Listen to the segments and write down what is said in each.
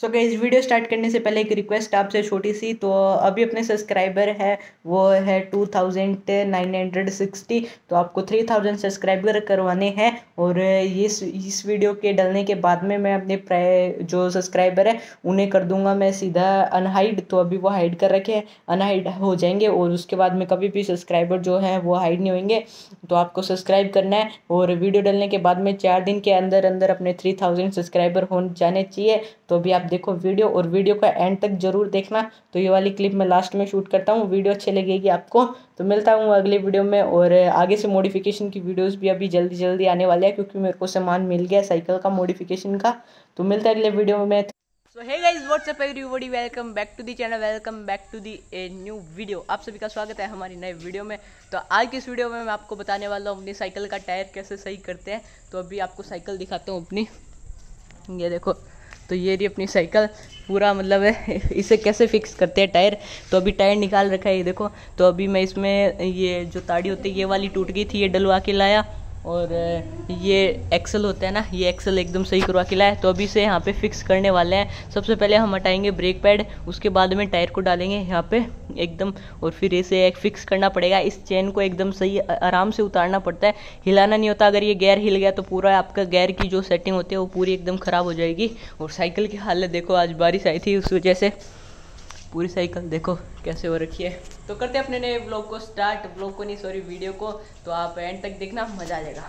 सो so, इस video start करने से पहले एक रिक्वेस्ट आपसे छोटी सी तो अभी अपने सब्सक्राइबर है वो है two thousand nine hundred sixty तो आपको थ्री थाउजेंड सब्सक्राइबर करवाने हैं और इस इस वीडियो के डलने के बाद में मैं अपने जो सब्सक्राइबर है उन्हें कर दूंगा मैं सीधा अनहाइड तो अभी वो हाइड कर रखे हैं अनहाइड हो जाएंगे और उसके बाद में कभी भी सब्सक्राइबर जो हैं वो हाइड नहीं होंगे तो आपको सब्सक्राइब करना है और वीडियो डलने के बाद में चार दिन के अंदर अंदर अपने थ्री थाउजेंड सब्सक्राइबर हो जाने चाहिए तो अभी आप देखो वीडियो और वीडियो का एंड तक जरूर देखना तो ये वाली क्लिप मैं लास्ट में शूट करता हूँ वीडियो अच्छी लगेगी आपको तो मिलता हूँ अगले वीडियो में और आगे से मॉडिफिकेशन की वीडियोस भी अभी जल्दी जल्दी आने वाले हैं क्योंकि मेरे को सामान मिल गया साइकिल का मॉडिफिकेशन का तो मिलता है अगले वीडियो में so hey guys what's up everybody welcome back to the channel welcome back to the a new video आप सभी का स्वागत है हमारी नए वीडियो में तो आज की इस वीडियो में मैं आपको बताने वाला हूँ अपनी साइकिल का टायर कैसे सही करते हैं तो अभी आपको साइकिल दिखाता हूँ अपनी ये देखो तो ये रही अपनी साइकिल पूरा मतलब है इसे कैसे फिक्स करते हैं टायर तो अभी टायर निकाल रखा है ये देखो तो अभी मैं इसमें ये जो ताड़ी होती है ये वाली टूट गई थी ये डलवा के लाया और ये एक्सल होता है ना ये एक्सल एकदम सही करवा के लाए तो अभी से यहाँ पे फिक्स करने वाले हैं सबसे पहले हम हटाएंगे ब्रेक पैड उसके बाद में टायर को डालेंगे यहाँ पे एकदम और फिर इसे एक फिक्स करना पड़ेगा इस चेन को एकदम सही आराम से उतारना पड़ता है हिलाना नहीं होता अगर ये गेयर हिल गया तो पूरा आपका गेयर की जो सेटिंग होती है वो पूरी एकदम ख़राब हो जाएगी और साइकिल की हालत देखो आज बारिश आई थी उस वजह से पूरी साइकिल देखो कैसे हो रखी है तो करते हैं अपने नए ब्लॉग को स्टार्ट ब्लॉग को नहीं सॉरी वीडियो को तो आप एंड तक देखना मज़ा आ जाएगा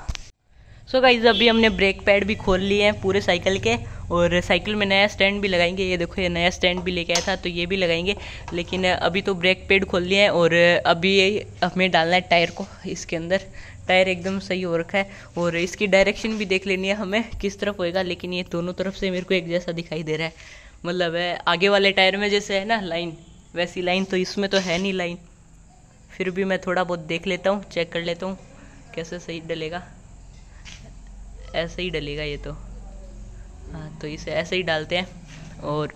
सो so गाइज अभी हमने ब्रेक पैड भी खोल लिए हैं पूरे साइकिल के और साइकिल में नया स्टैंड भी लगाएंगे ये देखो ये नया स्टैंड भी लेके आया था तो ये भी लगाएंगे लेकिन अभी तो ब्रेक पैड खोल लिए हैं और अभी हमें डालना है टायर को इसके अंदर टायर एकदम सही हो रखा है और इसकी डायरेक्शन भी देख लेनी है हमें किस तरफ होएगा लेकिन ये दोनों तरफ से मेरे को एक जैसा दिखाई दे रहा है मतलब है आगे वाले टायर में जैसे है ना लाइन वैसी लाइन तो इसमें तो है नहीं लाइन फिर भी मैं थोड़ा बहुत देख लेता हूँ चेक कर लेता हूँ कैसे सही डलेगा ऐसे ही डलेगा ये तो हाँ तो इसे ऐसे ही डालते हैं और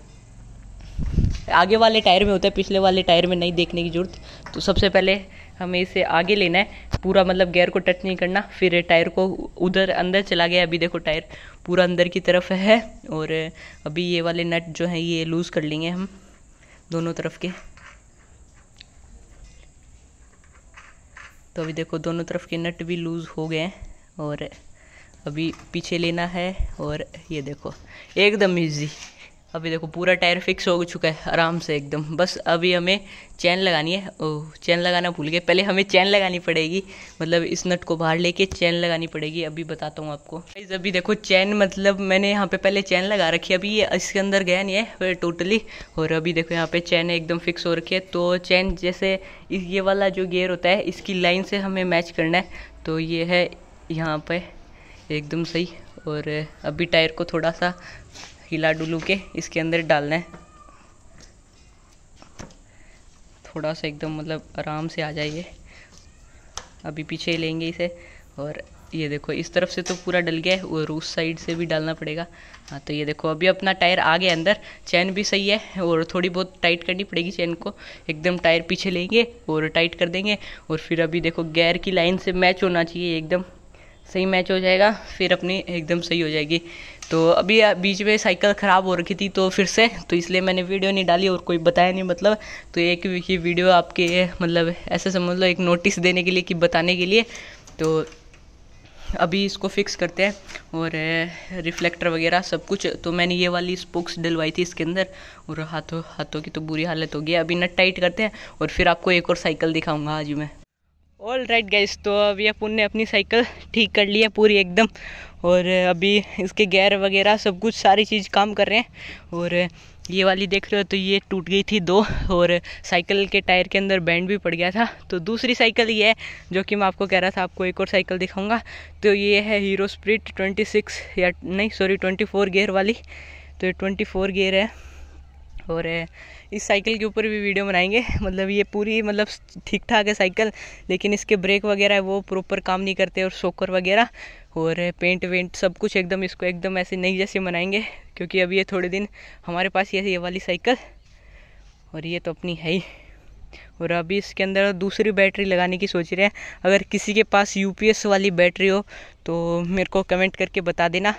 आगे वाले टायर में होता है पिछले वाले टायर में नहीं देखने की ज़रूरत तो सबसे पहले हमें इसे आगे लेना है पूरा मतलब गेयर को टच नहीं करना फिर टायर को उधर अंदर चला गया अभी देखो टायर पूरा अंदर की तरफ है और अभी ये वाले नट जो हैं ये लूज़ कर लेंगे हम दोनों तरफ के तो अभी देखो दोनों तरफ के नट भी लूज़ हो गए हैं और अभी पीछे लेना है और ये देखो एकदम ईजी अभी देखो पूरा टायर फिक्स हो चुका है आराम से एकदम बस अभी हमें चैन लगानी है ओह चैन लगाना भूल गए पहले हमें चैन लगानी पड़ेगी मतलब इस नट को बाहर लेके चैन लगानी पड़ेगी अभी बताता हूँ आपको गाइज अभी देखो चैन मतलब मैंने यहाँ पे पहले चैन लगा रखी है अभी ये इसके अंदर गया नहीं है टोटली और अभी देखो यहाँ पे चैन एकदम फिक्स हो रखी है तो चैन जैसे ये वाला जो गेयर होता है इसकी लाइन से हमें मैच करना है तो ये है यहाँ पर एकदम सही और अभी टायर को थोड़ा सा लाडू लू के इसके अंदर डालना है थोड़ा सा एकदम मतलब आराम से आ जाइए अभी पीछे लेंगे इसे और ये देखो इस तरफ से तो पूरा डल गया है और उस साइड से भी डालना पड़ेगा हाँ तो ये देखो अभी अपना टायर आ गया अंदर चैन भी सही है और थोड़ी बहुत टाइट करनी पड़ेगी चैन को एकदम टायर पीछे लेंगे और टाइट कर देंगे और फिर अभी देखो गैर की लाइन से मैच होना चाहिए एकदम सही मैच हो जाएगा फिर अपनी एकदम सही हो जाएगी तो अभी बीच में साइकिल ख़राब हो रखी थी तो फिर से तो इसलिए मैंने वीडियो नहीं डाली और कोई बताया नहीं मतलब तो एक ये वीडियो आपके मतलब ऐसे समझ लो एक नोटिस देने के लिए कि बताने के लिए तो अभी इसको फिक्स करते हैं और रिफ्लेक्टर वगैरह सब कुछ तो मैंने ये वाली स्पोक्स डलवाई थी इसके अंदर और हाथों हाथों की तो बुरी हालत हो गई अभी नट टाइट करते हैं और फिर आपको एक और साइकिल दिखाऊँगा आज मैं ऑल राइट गैस तो अभी अपन ने अपनी साइकिल ठीक कर ली है पूरी एकदम और अभी इसके गेयर वगैरह सब कुछ सारी चीज़ काम कर रहे हैं और ये वाली देख रहे हो तो ये टूट गई थी दो और साइकिल के टायर के अंदर बैंड भी पड़ गया था तो दूसरी साइकिल ये है जो कि मैं आपको कह रहा था आपको एक और साइकिल दिखाऊंगा तो ये है हीरो स्प्रिट 26 या नहीं सॉरी 24 गियर वाली तो ये 24 गियर है और इस साइकिल के ऊपर भी वीडियो बनाएंगे मतलब ये पूरी मतलब ठीक ठाक है साइकिल लेकिन इसके ब्रेक वगैरह वो प्रॉपर काम नहीं करते और शोकर वगैरह और पेंट वेंट सब कुछ एकदम इसको एकदम ऐसे नई जैसे बनाएंगे क्योंकि अभी ये थोड़े दिन हमारे पास ये ये वाली साइकिल और ये तो अपनी है ही और अभी इसके अंदर दूसरी बैटरी लगाने की सोच रहे हैं अगर किसी के पास यूपीएस वाली बैटरी हो तो मेरे को कमेंट करके बता देना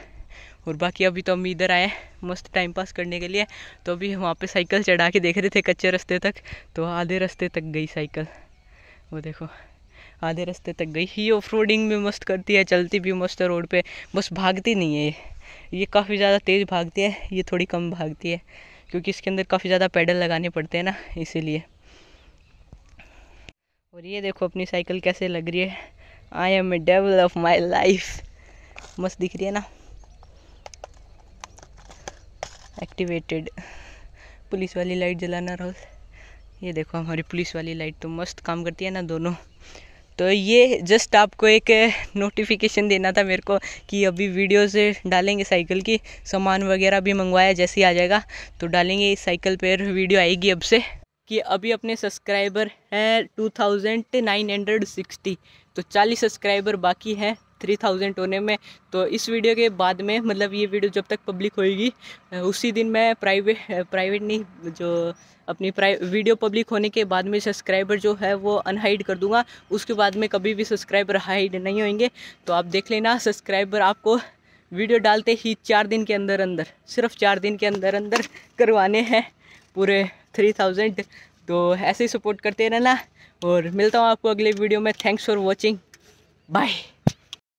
और बाकी अभी तो हम इधर आए मस्त टाइम पास करने के लिए तो अभी वहाँ पे साइकिल चढ़ा के देख रहे थे कच्चे रास्ते तक तो आधे रास्ते तक गई साइकिल वो देखो आधे रास्ते तक गई ही ऑफ रोडिंग भी मस्त करती है चलती भी मस्त रोड पे बस भागती नहीं है ये ये काफ़ी ज़्यादा तेज़ भागती है ये थोड़ी कम भागती है क्योंकि इसके अंदर काफ़ी ज़्यादा पैडल लगाने पड़ते हैं ना इसीलिए और ये देखो अपनी साइकिल कैसे लग रही है I am a devil of my life मस्त दिख रही है ना एक्टिवेटेड पुलिस वाली लाइट जलाना राहुल ये देखो हमारी पुलिस वाली लाइट तो मस्त काम करती है ना दोनों तो ये जस्ट आपको एक नोटिफिकेशन देना था मेरे को कि अभी वीडियोस डालेंगे साइकिल की सामान वगैरह भी मंगवाया जैसे ही आ जाएगा तो डालेंगे इस साइकिल पर वीडियो आएगी अब से कि अभी अपने सब्सक्राइबर हैं two thousand nine hundred sixty तो चालीस सब्सक्राइबर बाकी हैं थ्री थाउजेंड होने में तो इस वीडियो के बाद में मतलब ये वीडियो जब तक पब्लिक होएगी उसी दिन मैं प्राइवेट प्राइवेट नहीं जो अपनी प्राइ वीडियो पब्लिक होने के बाद में सब्सक्राइबर जो है वो अनहाइड कर दूंगा उसके बाद में कभी भी सब्सक्राइबर हाइड नहीं होंगे तो आप देख लेना सब्सक्राइबर आपको वीडियो डालते ही चार दिन के अंदर अंदर सिर्फ चार दिन के अंदर अंदर करवाने हैं पूरे थ्री थाउजेंड तो ऐसे ही सपोर्ट करते रहना और मिलता हूँ आपको अगले वीडियो में थैंक्स फॉर वॉचिंग बाय